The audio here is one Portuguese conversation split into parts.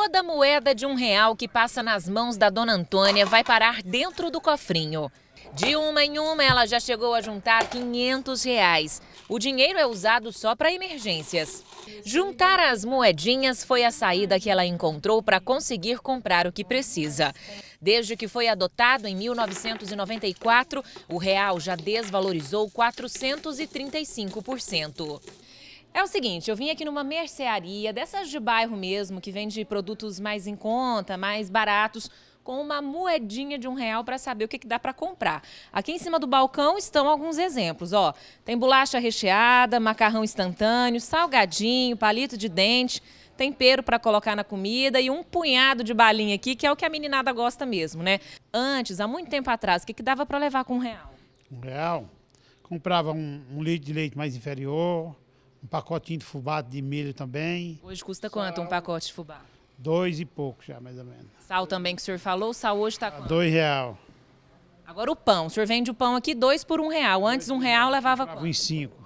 Toda moeda de um real que passa nas mãos da dona Antônia vai parar dentro do cofrinho. De uma em uma, ela já chegou a juntar 500 reais. O dinheiro é usado só para emergências. Juntar as moedinhas foi a saída que ela encontrou para conseguir comprar o que precisa. Desde que foi adotado em 1994, o real já desvalorizou 435%. É o seguinte, eu vim aqui numa mercearia, dessas de bairro mesmo, que vende produtos mais em conta, mais baratos, com uma moedinha de um real para saber o que, que dá para comprar. Aqui em cima do balcão estão alguns exemplos, ó. Tem bolacha recheada, macarrão instantâneo, salgadinho, palito de dente, tempero para colocar na comida e um punhado de balinha aqui, que é o que a meninada gosta mesmo, né? Antes, há muito tempo atrás, o que, que dava para levar com um real? Um real? Comprava um, um litro de leite mais inferior, um pacotinho de fubá de milho também. Hoje custa quanto um pacote de fubá? Dois e pouco já, mais ou menos. Sal também que o senhor falou, o sal hoje está quanto? Dois real. Agora o pão, o senhor vende o pão aqui dois por um real. Antes um real levava quanto? Em cinco.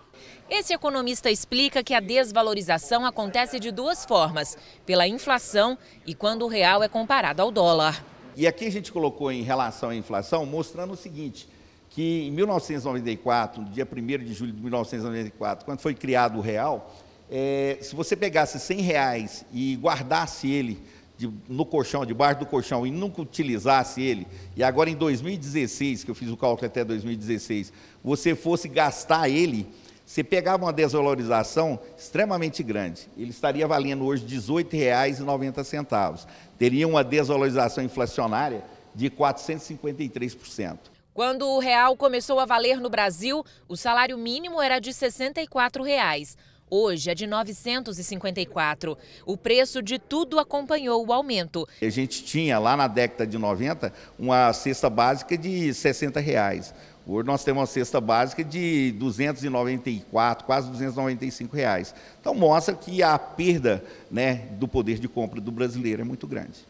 Esse economista explica que a desvalorização acontece de duas formas: pela inflação e quando o real é comparado ao dólar. E aqui a gente colocou em relação à inflação, mostrando o seguinte: que em 1994, no dia 1 de julho de 1994, quando foi criado o real, é, se você pegasse 100 reais e guardasse ele de, no colchão, debaixo do colchão, e nunca utilizasse ele, e agora em 2016, que eu fiz o cálculo até 2016, você fosse gastar ele, você pegava uma desvalorização extremamente grande. Ele estaria valendo hoje R$ 18,90. Teria uma desvalorização inflacionária de 453%. Quando o real começou a valer no Brasil, o salário mínimo era de R$ 64. Reais. Hoje é de 954. O preço de tudo acompanhou o aumento. A gente tinha lá na década de 90 uma cesta básica de 60 reais. Hoje nós temos uma cesta básica de 294, quase 295 reais. Então mostra que a perda né, do poder de compra do brasileiro é muito grande.